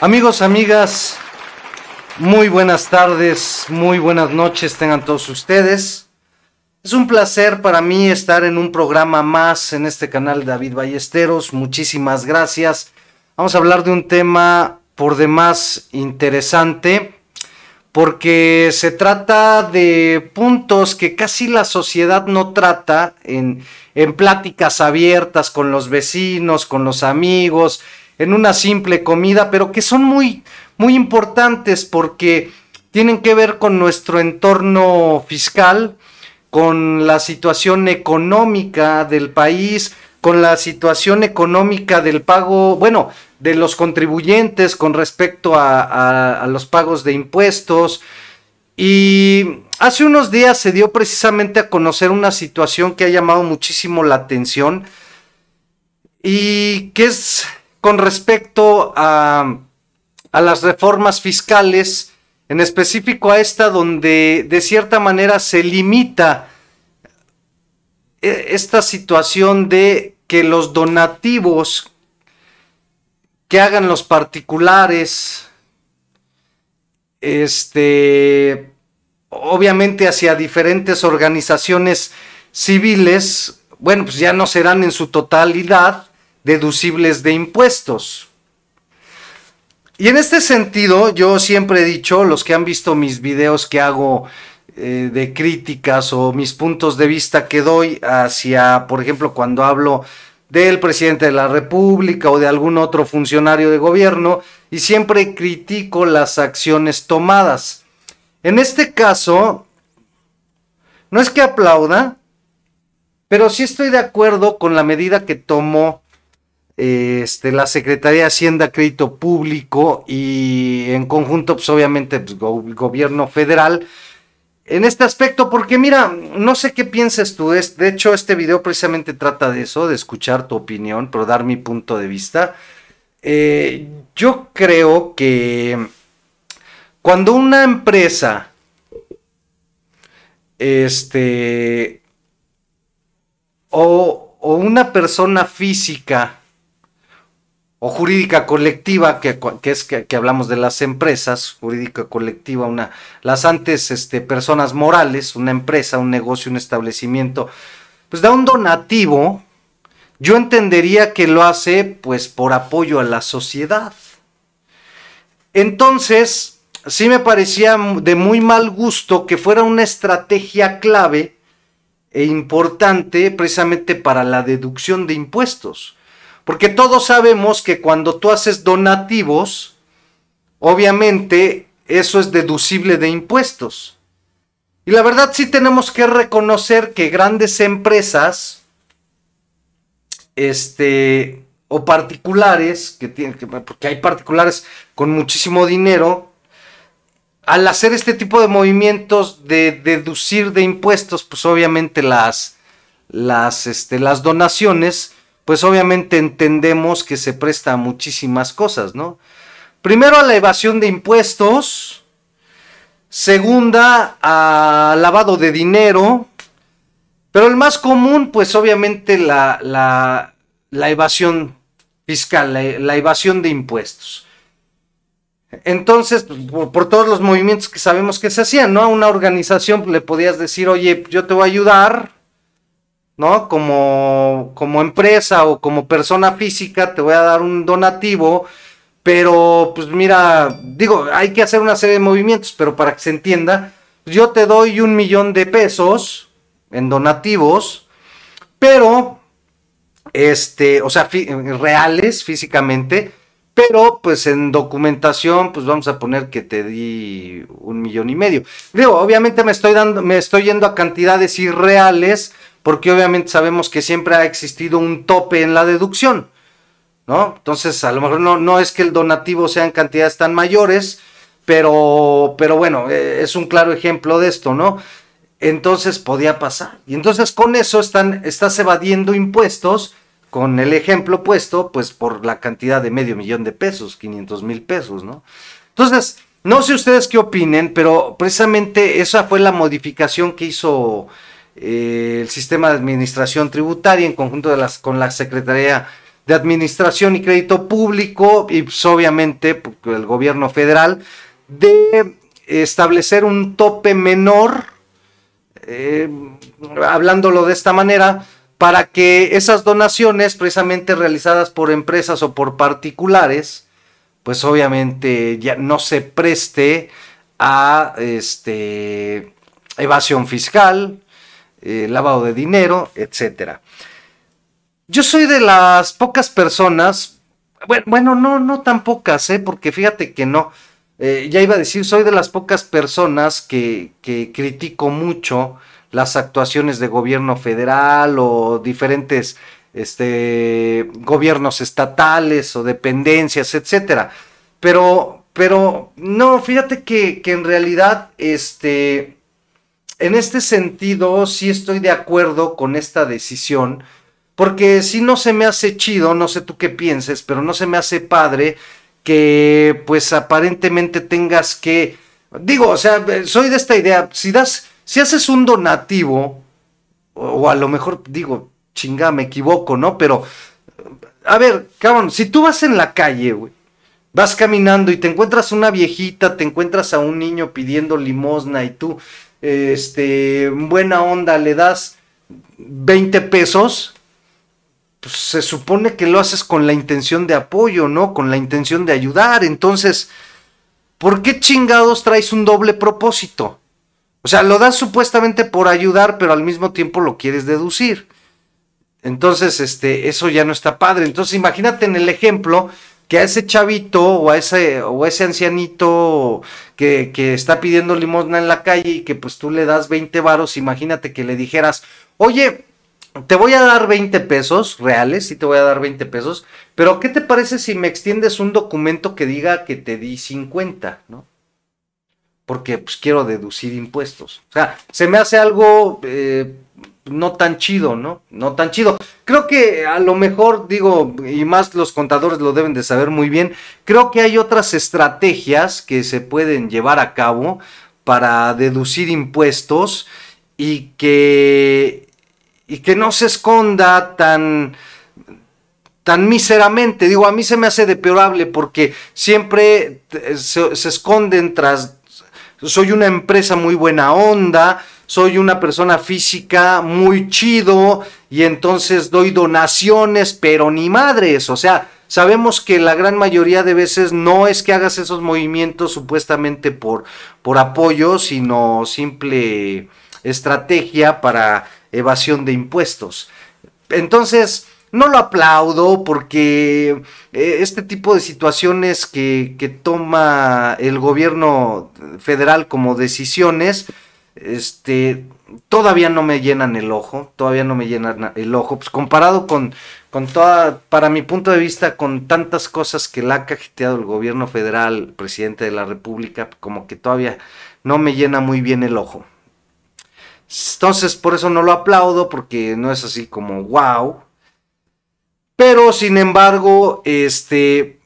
Amigos, amigas, muy buenas tardes, muy buenas noches tengan todos ustedes. Es un placer para mí estar en un programa más en este canal David Ballesteros. Muchísimas gracias. Vamos a hablar de un tema por demás interesante porque se trata de puntos que casi la sociedad no trata en, en pláticas abiertas con los vecinos, con los amigos, en una simple comida, pero que son muy, muy importantes porque tienen que ver con nuestro entorno fiscal, con la situación económica del país, con la situación económica del pago, bueno, de los contribuyentes con respecto a los pagos de impuestos. Y hace unos días se dio precisamente a conocer una situación que ha llamado muchísimo la atención y que es con respecto a, las reformas fiscales, en específico a esta donde de cierta manera se limita eh, esta situación de que los donativos que hagan los particulares, este, obviamente hacia diferentes organizaciones civiles, bueno, pues ya no serán en su totalidad, deducibles de impuestos. Y en este sentido, yo siempre he dicho, los que han visto mis videos que hago eh, de críticas o mis puntos de vista que doy hacia, por ejemplo, cuando hablo del presidente de la República o de algún otro funcionario de gobierno, y siempre critico las acciones tomadas. En este caso, no es que aplauda, pero sí estoy de acuerdo con la medida que tomó este, la Secretaría de Hacienda, Crédito Público y en conjunto, pues, obviamente, el pues, gobierno federal. En este aspecto, porque mira, no sé qué piensas tú, es, de hecho este video precisamente trata de eso, de escuchar tu opinión, pero dar mi punto de vista. Eh, yo creo que cuando una empresa este o, o, una persona física o jurídica colectiva, que, es que, hablamos de las empresas, jurídica colectiva, una, las antes este, personas morales, una empresa, un negocio, un establecimiento, pues da un donativo, yo entendería que lo hace pues por apoyo a la sociedad. Entonces, sí me parecía de muy mal gusto que fuera una estrategia clave e importante precisamente para la deducción de impuestos. Porque todos sabemos que cuando tú haces donativos, obviamente eso es deducible de impuestos. Y la verdad sí tenemos que reconocer que grandes empresas, este, o particulares, que tienen porque hay particulares con muchísimo dinero, al hacer este tipo de movimientos de deducir de impuestos, pues obviamente las, las, este, las donaciones, pues obviamente entendemos que se presta a muchísimas cosas, ¿no? Primero a la evasión de impuestos, segunda a lavado de dinero, pero el más común, pues obviamente la, evasión fiscal, la, evasión de impuestos. Entonces, pues, por, todos los movimientos que sabemos que se hacían, ¿no? A una organización pues, le podías decir, oye, yo te voy a ayudar, ¿no? Como, como empresa o como persona física te voy a dar un donativo, pero pues mira, digo, hay que hacer una serie de movimientos, pero para que se entienda, pues, yo te doy un millón de pesos en donativos, pero, este, o sea, reales físicamente, pero pues en documentación, pues vamos a poner que te di un millón y medio. Digo, obviamente me estoy dando, me estoy yendo a cantidades irreales, porque obviamente sabemos que siempre ha existido un tope en la deducción. ¿No? Entonces, a lo mejor no, es que el donativo sea en cantidades tan mayores, pero, pero bueno, eh, es un claro ejemplo de esto, ¿no? Entonces podía pasar. Y entonces con eso están, estás evadiendo impuestos con el ejemplo puesto, pues por la cantidad de medio millón de pesos, 500 mil pesos, ¿no? Entonces, no sé ustedes qué opinen, pero precisamente esa fue la modificación que hizo eh, el sistema de administración tributaria en conjunto con la Secretaría de Administración y Crédito Público y pues, obviamente pues, el gobierno federal de establecer un tope menor, eh, hablándolo de esta manera, para que esas donaciones precisamente realizadas por empresas o por particulares, pues obviamente ya no se preste a este, evasión fiscal, eh, lavado de dinero, etc. Yo soy de las pocas personas, bueno, no, no tan pocas, ¿eh? porque fíjate que no, eh, ya iba a decir, soy de las pocas personas que, que critico mucho las actuaciones de gobierno federal o diferentes este, gobiernos estatales o dependencias, etcétera. Pero, pero, no, fíjate que, que en realidad, este, en este sentido, sí estoy de acuerdo con esta decisión, porque si no se me hace chido, no sé tú qué pienses, pero no se me hace padre que, pues, aparentemente tengas que, digo, o sea, soy de esta idea, si das si haces un donativo, o a lo mejor digo, chinga, me equivoco, ¿no? Pero, a ver, cabrón, si tú vas en la calle, güey, vas caminando y te encuentras una viejita, te encuentras a un niño pidiendo limosna y tú, este, buena onda, le das 20 pesos, pues se supone que lo haces con la intención de apoyo, ¿no? Con la intención de ayudar. Entonces, ¿por qué chingados traes un doble propósito? O sea, lo das supuestamente por ayudar, pero al mismo tiempo lo quieres deducir. Entonces, este, eso ya no está padre. Entonces, imagínate en el ejemplo que a ese chavito o a ese, o a ese ancianito que, que, está pidiendo limosna en la calle y que pues tú le das 20 varos, imagínate que le dijeras, oye, te voy a dar 20 pesos reales, sí te voy a dar 20 pesos, pero ¿qué te parece si me extiendes un documento que diga que te di 50, ¿no? porque pues quiero deducir impuestos. O sea, se me hace algo eh, no tan chido, ¿no? No tan chido. Creo que a lo mejor, digo, y más los contadores lo deben de saber muy bien, creo que hay otras estrategias que se pueden llevar a cabo para deducir impuestos y que, y que no se esconda tan tan miseramente, digo, a mí se me hace deplorable porque siempre eh, se esconden tras soy una empresa muy buena onda, soy una persona física muy chido y entonces doy donaciones, pero ni madres, o sea, sabemos que la gran mayoría de veces no es que hagas esos movimientos supuestamente por, por apoyo, sino simple estrategia para evasión de impuestos. Entonces, no lo aplaudo porque eh, este tipo de situaciones que, toma el gobierno federal como decisiones, este, todavía no me llenan el ojo, todavía no me llenan el ojo, pues comparado con, con toda, para mi punto de vista, con tantas cosas que le ha cajeteado el gobierno federal, presidente de la República, como que todavía no me llena muy bien el ojo. Entonces, por eso no lo aplaudo, porque no es así como wow, pero sin embargo, este,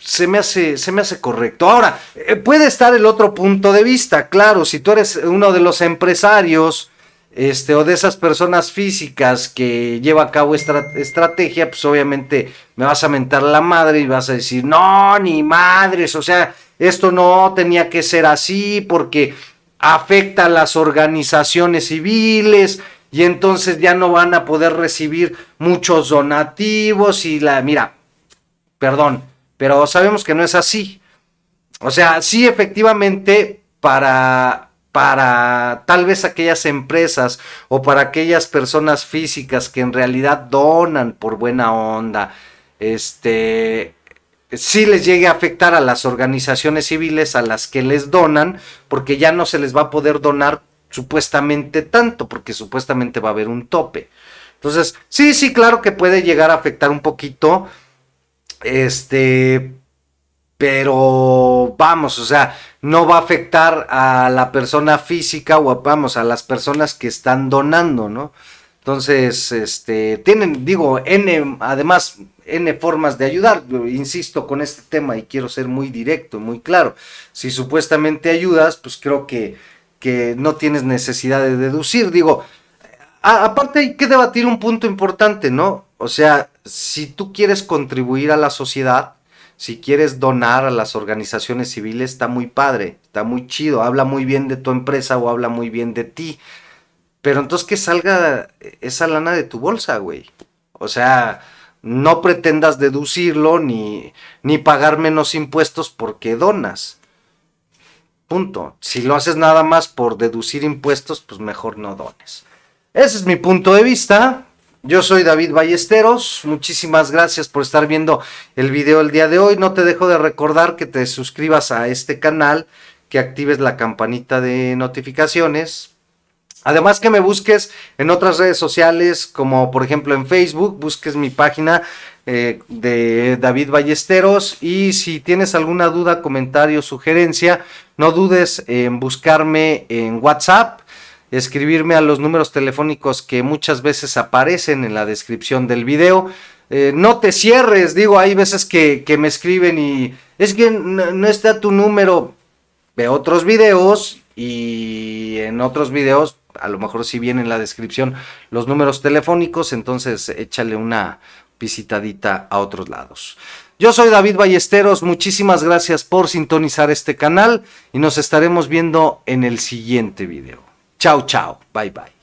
se me hace, se me hace correcto. Ahora, eh, puede estar el otro punto de vista, claro, si tú eres uno de los empresarios este, o de esas personas físicas que lleva a cabo esta estrategia, pues obviamente me vas a mentar la madre y vas a decir, no, ni madres, o sea, esto no tenía que ser así porque afecta a las organizaciones civiles, y entonces ya no van a poder recibir muchos donativos y la, mira, perdón, pero sabemos que no es así. O sea, sí efectivamente para, para tal vez aquellas empresas o para aquellas personas físicas que en realidad donan por buena onda, este, sí les llegue a afectar a las organizaciones civiles a las que les donan, porque ya no se les va a poder donar supuestamente tanto, porque supuestamente va a haber un tope. Entonces, sí, sí, claro que puede llegar a afectar un poquito. Este, pero vamos, o sea, no va a afectar a la persona física o vamos, a las personas que están donando, ¿no? Entonces, este, tienen, digo, N, además, N formas de ayudar. insisto con este tema y quiero ser muy directo, muy claro. Si supuestamente ayudas, pues creo que que no tienes necesidad de deducir. Digo, aparte hay que debatir un punto importante, ¿no? O sea, si tú quieres contribuir a la sociedad, si quieres donar a las organizaciones civiles, está muy padre, está muy chido, habla muy bien de tu empresa o habla muy bien de ti. Pero entonces que salga esa lana de tu bolsa, güey. O sea, no pretendas deducirlo ni, ni pagar menos impuestos porque donas. Punto. Si lo haces nada más por deducir impuestos, pues mejor no dones. Ese es mi punto de vista. Yo soy David Ballesteros. Muchísimas gracias por estar viendo el video el día de hoy. No te dejo de recordar que te suscribas a este canal, que actives la campanita de notificaciones Además que me busques en otras redes sociales, como por ejemplo en Facebook, busques mi página eh, de David Ballesteros y si tienes alguna duda, comentario, sugerencia, no dudes en buscarme en WhatsApp, escribirme a los números telefónicos que muchas veces aparecen en la descripción del video. Eh, no te cierres, digo, hay veces que, me escriben y es que no, no está tu número. Ve otros videos y en otros videos a lo mejor si viene en la descripción los números telefónicos, entonces échale una visitadita a otros lados. Yo soy David Ballesteros, muchísimas gracias por sintonizar este canal y nos estaremos viendo en el siguiente video. Chao, chao, bye bye.